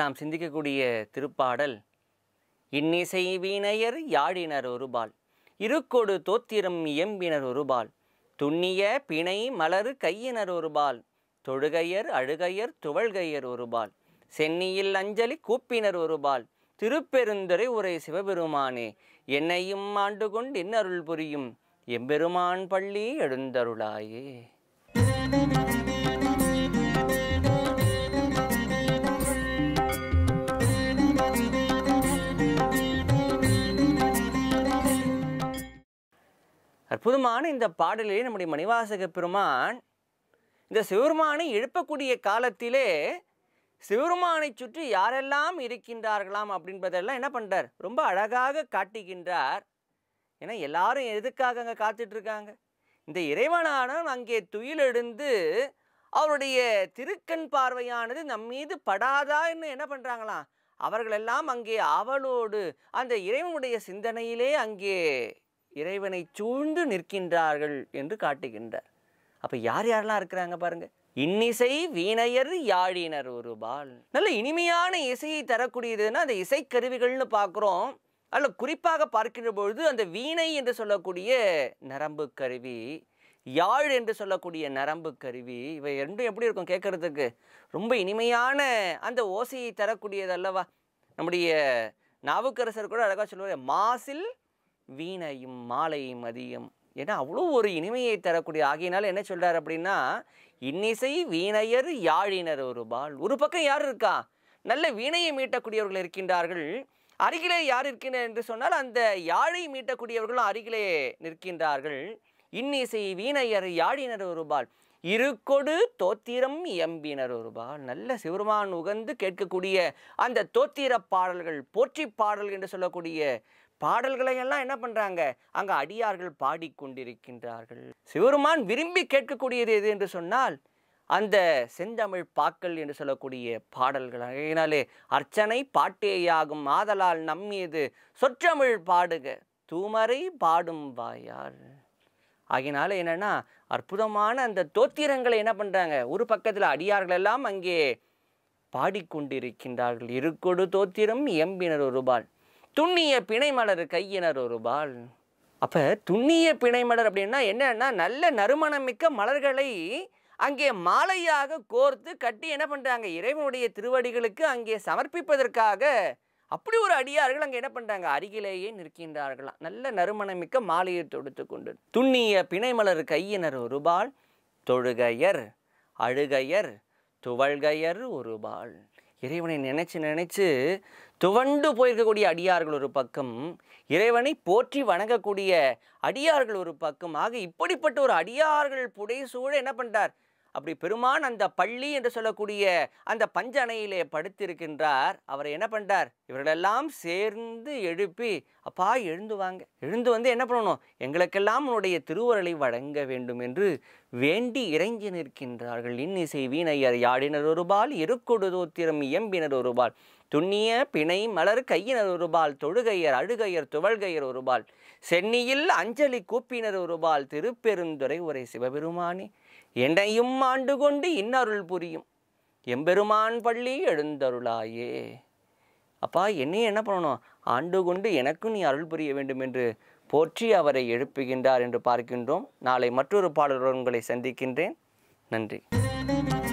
நாம் சிந்திக்கக்கூடிய திருப்பாடல் இன்னிசை வீணையர் யாழினர் ஒருபால் இருக்கொடு தோத்திரம் இயம்பினர் ஒருபால் துண்ணிய பிணை மலர் கையினர் ஒருபால் தொழுகையர் அழுகையர் துவழ்கையர் ஒருபால் சென்னியில் அஞ்சலி கூப்பினர் ஒருபால் திருப்பெருந்துறை உரை சிவபெருமானே என்னையும் ஆண்டு கொண்டு இன்னருள் புரியும் எம்பெருமான் பள்ளி எழுந்தருளாயே அற்புதமான இந்த பாடலிலே நம்முடைய மணிவாசக பெருமான் இந்த சிவருமானை எழுப்பக்கூடிய காலத்திலே சிவருமானை சுற்றி யாரெல்லாம் இருக்கின்றார்களாம் அப்படின்றதெல்லாம் என்ன பண்ணுறார் ரொம்ப அழகாக காட்டுகின்றார் ஏன்னா எல்லாரும் எதுக்காக அங்கே காத்துட்ருக்காங்க இந்த இறைவனானவன் அங்கே துயிலெழுந்து அவருடைய திருக்கண் பார்வையானது நம் மீது படாதான்னு என்ன பண்ணுறாங்களாம் அவர்களெல்லாம் அங்கே அவளோடு அந்த இறைவனுடைய சிந்தனையிலே அங்கே இறைவனை சூழ்ந்து நிற்கின்றார்கள் என்று காட்டுகின்றார் அப்போ யார் யாரெல்லாம் இருக்கிறாங்க பாருங்கள் இன்னிசை வீணையர் யாழினர் ஒரு பால் நல்ல இனிமையான இசையை தரக்கூடியதுன்னா அந்த இசைக்கருவிகள்னு பார்க்குறோம் அல்ல குறிப்பாக பார்க்கின்ற பொழுது அந்த வீணை என்று சொல்லக்கூடிய நரம்பு கருவி யாழ் என்று சொல்லக்கூடிய நரம்பு கருவி இவை ரெண்டும் எப்படி இருக்கும் கேட்குறதுக்கு ரொம்ப இனிமையான அந்த ஓசையை தரக்கூடியது அல்லவா நம்முடைய நாவுக்கரசர் கூட அழகாக சொல்லுவார் மாசில் வீணையும் மாலையும் மதியம் ஏன்னா அவ்வளோ ஒரு இனிமையை தரக்கூடிய ஆகையினால என்ன சொல்கிறார் அப்படின்னா இன்னிசை வீணையர் யாழினர் ஒரு பால் ஒரு பக்கம் யார் இருக்கா நல்ல வீணையை மீட்டக்கூடியவர்கள் இருக்கின்றார்கள் அருகிலே யார் இருக்கின்றனர் என்று சொன்னால் அந்த யாழை மீட்டக்கூடியவர்களும் அருகிலே நிற்கின்றார்கள் இன்னிசை வீணையர் யாழினர் ஒரு பால் இருக்கொடு தோத்திரம் எம்பினர் பால் நல்ல சிவருமான் உகந்து கேட்கக்கூடிய அந்த தோத்திர பாடல்கள் போற்றி பாடல் என்று சொல்லக்கூடிய பாடல்களை எல்லாம் என்ன பண்ணுறாங்க அங்கே அடியார்கள் பாடிக்கொண்டிருக்கின்றார்கள் சிவருமான் விரும்பி கேட்கக்கூடியது எது என்று சொன்னால் அந்த செந்தமிழ் பாக்கள் என்று சொல்லக்கூடிய பாடல்கள் அதனாலே அர்ச்சனை பாட்டேயாகும் ஆதலால் நம்மியது சொற்றமிழ் பாடுக தூமரை பாடும் வாயார் ஆகினால என்னென்னா அற்புதமான அந்த தோத்திரங்களை என்ன பண்ணுறாங்க ஒரு பக்கத்தில் அடியார்கள் எல்லாம் அங்கே பாடிக்கொண்டிருக்கின்றார்கள் இருக்கொடு தோத்திரம் எம்பினர் ஒருபால் துண்ணிய பிணைமலர் கையினர் ஒரு பால் அப்போ துண்ணிய பிணைமலர் அப்படின்னா என்னன்னா நல்ல நறுமணமிக்க மலர்களை அங்கே மாலையாக கோர்த்து கட்டி என்ன பண்ணுறாங்க இறைவனுடைய திருவடிகளுக்கு அங்கே சமர்ப்பிப்பதற்காக அப்படி ஒரு அடியார்கள் அங்கே என்ன பண்ணுறாங்க அருகிலேயே நிற்கின்றார்களாம் நல்ல நறுமணமிக்க மாலையை தொடுத்து கொண்டு துண்ணிய பிணைமலர் கையினர் பால் தொழுகையர் அழுகையர் துவழ்கையர் பால் இறைவனை நினச்சி நினச்சி துவண்டு போயிருக்கக்கூடிய அடியார்கள் ஒரு பக்கம் இறைவனை போற்றி வணங்கக்கூடிய அடியார்கள் ஒரு பக்கம் ஆக இப்படிப்பட்ட ஒரு அடியார்கள் புடைசூழ என்ன பண்ணிட்டார் அப்படி பெருமான் அந்த பள்ளி என்று சொல்லக்கூடிய அந்த பஞ்சனையிலே படுத்திருக்கின்றார் அவரை என்ன பண்ணுறார் இவர்களெல்லாம் சேர்ந்து எழுப்பி அப்பா எழுந்து வாங்க எழுந்து வந்து என்ன பண்ணணும் எங்களுக்கெல்லாம் உன்னுடைய திருவுரலை வழங்க வேண்டும் என்று வேண்டி இறைஞ்சி நிற்கின்றார்கள் இன்னிசை வீணையர் யாழினர் ஒருபால் இருக்கொடு தோத்திரம் இயம்பினர் ஒருபால் துண்ணிய பிணை மலர் கையினர் ஒருபால் தொழுகையர் அழுகையர் துவழ்கையர் ஒருபால் சென்னியில் அஞ்சலி கூப்பினர் ஒருபால் திருப்பெருந்துரை உரை சிவபெருமானே என்னையும் ஆண்டு கொண்டு இன்னருள் புரியும் எம்பெருமான் பள்ளி எழுந்தருளாயே அப்பா என்னையும் என்ன பண்ணணும் ஆண்டு கொண்டு எனக்கும் நீ அருள் புரிய வேண்டும் என்று போற்றி அவரை எழுப்புகின்றார் என்று பார்க்கின்றோம் நாளை மற்றொரு பாடலுடன் உங்களை சந்திக்கின்றேன் நன்றி